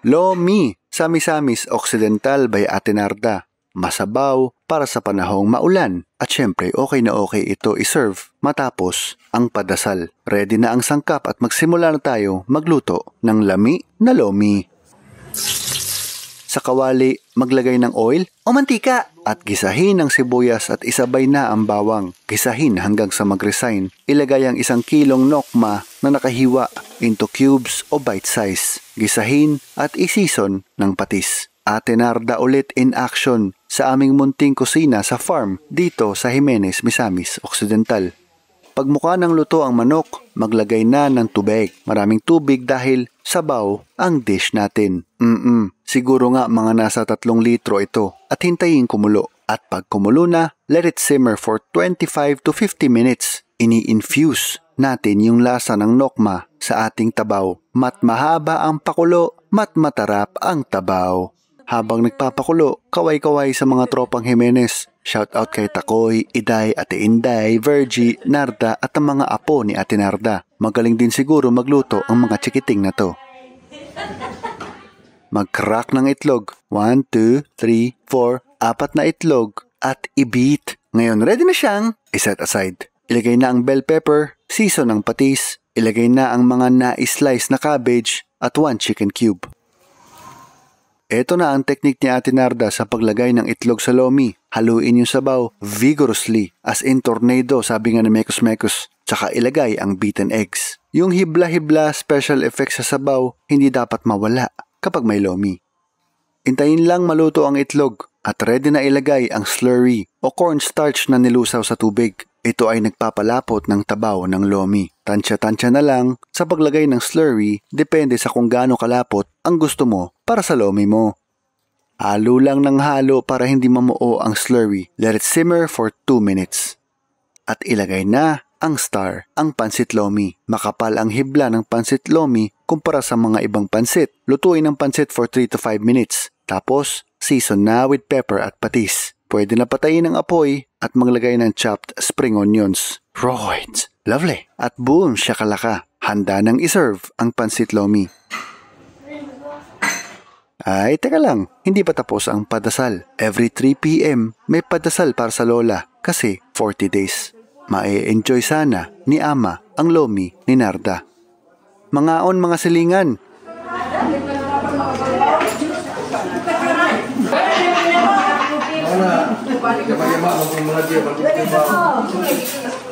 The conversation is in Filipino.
Lomi, Samisamis Occidental by Atenarda. Masabaw para sa panahong maulan. At syempre, okay na okay ito iserve matapos ang padasal. Ready na ang sangkap at magsimula na tayo magluto ng lami na lomi sa kawali maglagay ng oil o mantika at gisahin ang sibuyas at isabay na ang bawang. Gisahin hanggang sa mag-resign. Ilagay ang isang kilong nokma na nakahiwa into cubes o bite size. Gisahin at isison ng patis. Ate Narda ulit in action sa aming munting kusina sa farm dito sa Jimenez, Misamis, Occidental. Pagmukha ng luto ang manok, maglagay na ng tubig. Maraming tubig dahil sabaw ang dish natin. Mm-mm, siguro nga mga nasa 3 litro ito at hintayin kumulo. At pag kumulo na, let it simmer for 25 to 50 minutes. Ini-infuse natin yung lasa ng nokma sa ating tabaw. Mat mahaba ang pakulo, mat matarap ang tabaw habang nagpapakulo, kaway-kaway sa mga tropang Jimenez. Shoutout kay Takoy, Iday, Ate Inday, Virgie, Narda at ang mga apo ni Ate Narda. Magaling din siguro magluto ang mga chikiting na to. Mag-crack ng itlog. 1, 2, 3, 4, apat na itlog at i-beat. Ngayon, ready na siyang iset aside. Ilagay na ang bell pepper, season ng patis, ilagay na ang mga na-slice na cabbage at 1 chicken cube. Ito na ang teknik ni Ate Narda sa paglagay ng itlog sa lomi. Haluin yung sabaw vigorously as in tornado sabi nga ni Mekos Mekos. Tsaka ilagay ang beaten eggs. Yung hibla-hibla special effects sa sabaw hindi dapat mawala kapag may lomi. Intayin lang maluto ang itlog at ready na ilagay ang slurry o cornstarch na nilusaw sa tubig. Ito ay nagpapalapot ng tabaw ng lomi. Tansya-tansya na lang sa paglagay ng slurry depende sa kung gaano kalapot ang gusto mo para sa lomi mo. Halo lang ng halo para hindi mamuo ang slurry. Let it simmer for 2 minutes. At ilagay na ang star, ang pansit lomi. Makapal ang hibla ng pansit lomi kumpara sa mga ibang pansit. Lutuin ang pansit for 3 to 5 minutes. Tapos, season na with pepper at patis. Pwede na patayin ang apoy at maglagay ng chopped spring onions. Right! Lovely! At boom, shakalaka. Handa nang iserve ang pansit lomi. Ay, teka lang, hindi pa tapos ang padasal. Every 3pm, may padasal para sa lola kasi 40 days. Mae-enjoy sana ni Ama ang lomi ni Narda. Mga on mga silingan, 谢谢大家。